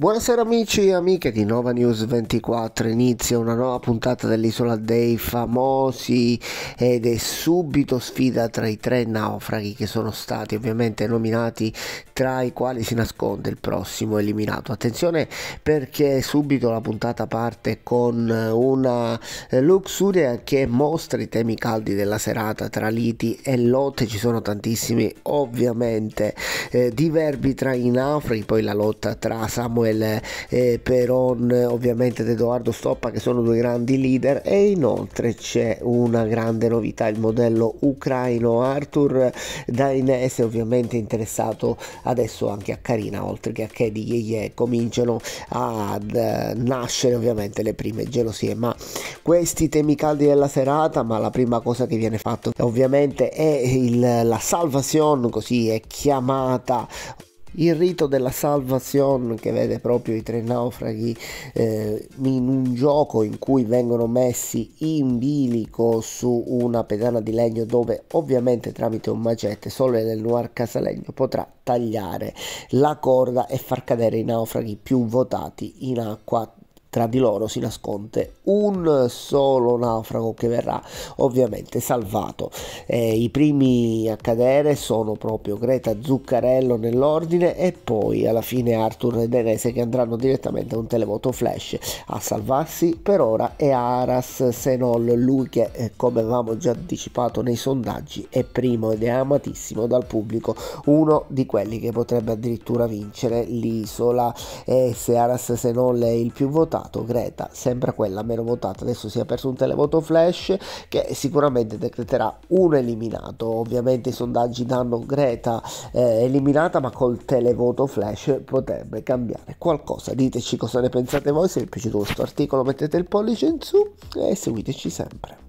Buonasera amici e amiche di Nova News 24, inizia una nuova puntata dell'Isola dei Famosi ed è subito sfida tra i tre naufraghi che sono stati ovviamente nominati tra i quali si nasconde il prossimo eliminato. Attenzione perché subito la puntata parte con eh, una eh, luxuria che mostra i temi caldi della serata tra liti e lotte, ci sono tantissimi ovviamente eh, diverbi tra i naufraghi, poi la lotta tra Samuel Manuel eh, Peron ovviamente ed Edoardo Stoppa che sono due grandi leader e inoltre c'è una grande novità il modello ucraino Arthur Dainese ovviamente interessato adesso anche a Carina oltre che a Kedi Yeye cominciano ad eh, nascere ovviamente le prime gelosie ma questi temi caldi della serata ma la prima cosa che viene fatto ovviamente è il, la salvation così è chiamata il rito della salvation che vede proprio i tre naufraghi eh, in un gioco in cui vengono messi in bilico su una pedana di legno dove ovviamente tramite un macete solo nel noir casalegno potrà tagliare la corda e far cadere i naufraghi più votati in acqua tra di loro si nasconde un solo naufrago che verrà ovviamente salvato. Eh, I primi a cadere sono proprio Greta Zuccarello nell'ordine e poi alla fine Arthur e Denese che andranno direttamente a un televoto flash. A salvarsi per ora è Aras Senol, lui che eh, come avevamo già anticipato nei sondaggi è primo ed è amatissimo dal pubblico, uno di quelli che potrebbe addirittura vincere l'isola e eh, se Aras Senol è il più votato votato Greta, sembra quella meno votata, adesso si è aperto un televoto flash che sicuramente decreterà un eliminato, ovviamente i sondaggi danno Greta eh, eliminata ma col televoto flash potrebbe cambiare qualcosa, diteci cosa ne pensate voi, se vi è piaciuto questo articolo mettete il pollice in su e seguiteci sempre.